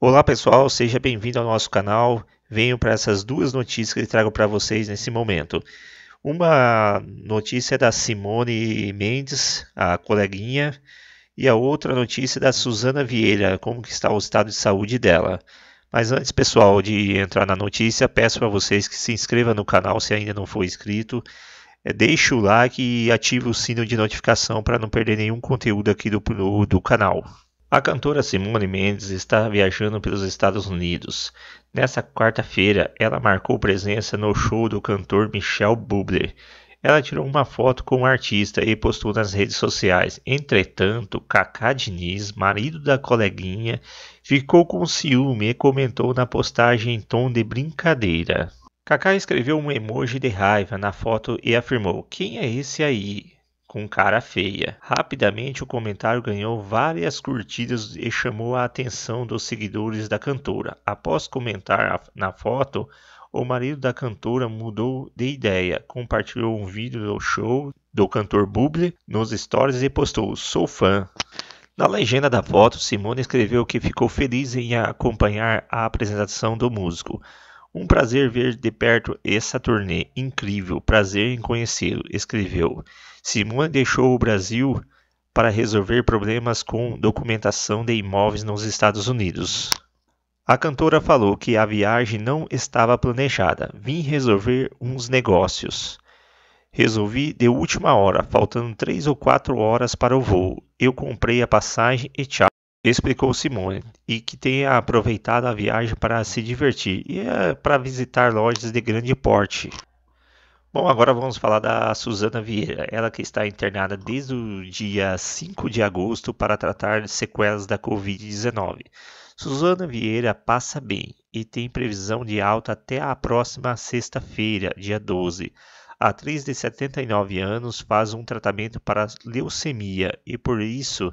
Olá pessoal, seja bem-vindo ao nosso canal. Venho para essas duas notícias que trago para vocês nesse momento. Uma notícia é da Simone Mendes, a coleguinha, e a outra notícia é da Suzana Vieira, como que está o estado de saúde dela. Mas antes, pessoal, de entrar na notícia, peço para vocês que se inscrevam no canal se ainda não for inscrito. É, deixe o like e ative o sino de notificação para não perder nenhum conteúdo aqui do, do canal. A cantora Simone Mendes está viajando pelos Estados Unidos. Nessa quarta-feira, ela marcou presença no show do cantor Michel Bublé. Ela tirou uma foto com o artista e postou nas redes sociais. Entretanto, Kaká Diniz, marido da coleguinha, ficou com ciúme e comentou na postagem em tom de brincadeira. Kaká escreveu um emoji de raiva na foto e afirmou: "Quem é esse aí?" com cara feia. Rapidamente, o comentário ganhou várias curtidas e chamou a atenção dos seguidores da cantora. Após comentar na foto, o marido da cantora mudou de ideia, compartilhou um vídeo do show do cantor Buble nos stories e postou: "Sou fã". Na legenda da foto, Simone escreveu que ficou feliz em acompanhar a apresentação do músico. Um prazer ver de perto essa turnê incrível, prazer em conhecê-lo, escreveu. Simone deixou o Brasil para resolver problemas com documentação de imóveis nos Estados Unidos. A cantora falou que a viagem não estava planejada. Vim resolver uns negócios. Resolvi de última hora, faltando três ou quatro horas para o voo. Eu comprei a passagem e tchau explicou Simone, e que tenha aproveitado a viagem para se divertir e é para visitar lojas de grande porte. Bom, agora vamos falar da Suzana Vieira, ela que está internada desde o dia 5 de agosto para tratar de sequelas da Covid-19. Suzana Vieira passa bem e tem previsão de alta até a próxima sexta-feira, dia 12. A atriz de 79 anos faz um tratamento para leucemia e por isso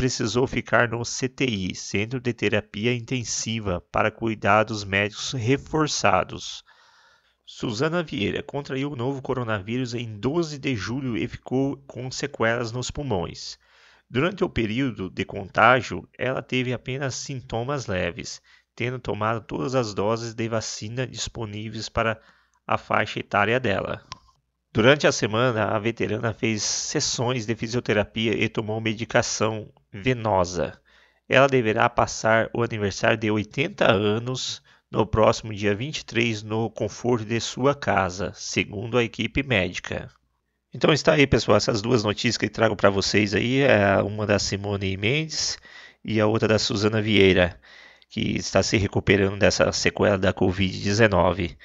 precisou ficar no CTI, Centro de Terapia Intensiva, para cuidados médicos reforçados. Suzana Vieira contraiu o novo coronavírus em 12 de julho e ficou com sequelas nos pulmões. Durante o período de contágio, ela teve apenas sintomas leves, tendo tomado todas as doses de vacina disponíveis para a faixa etária dela. Durante a semana, a veterana fez sessões de fisioterapia e tomou medicação Hum. venosa. Ela deverá passar o aniversário de 80 anos no próximo dia 23 no conforto de sua casa, segundo a equipe médica. Então está aí, pessoal, essas duas notícias que eu trago para vocês aí, é uma da Simone Mendes e a outra da Suzana Vieira, que está se recuperando dessa sequela da COVID-19.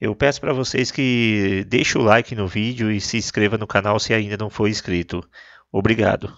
Eu peço para vocês que deixem o like no vídeo e se inscreva no canal se ainda não for inscrito. Obrigado.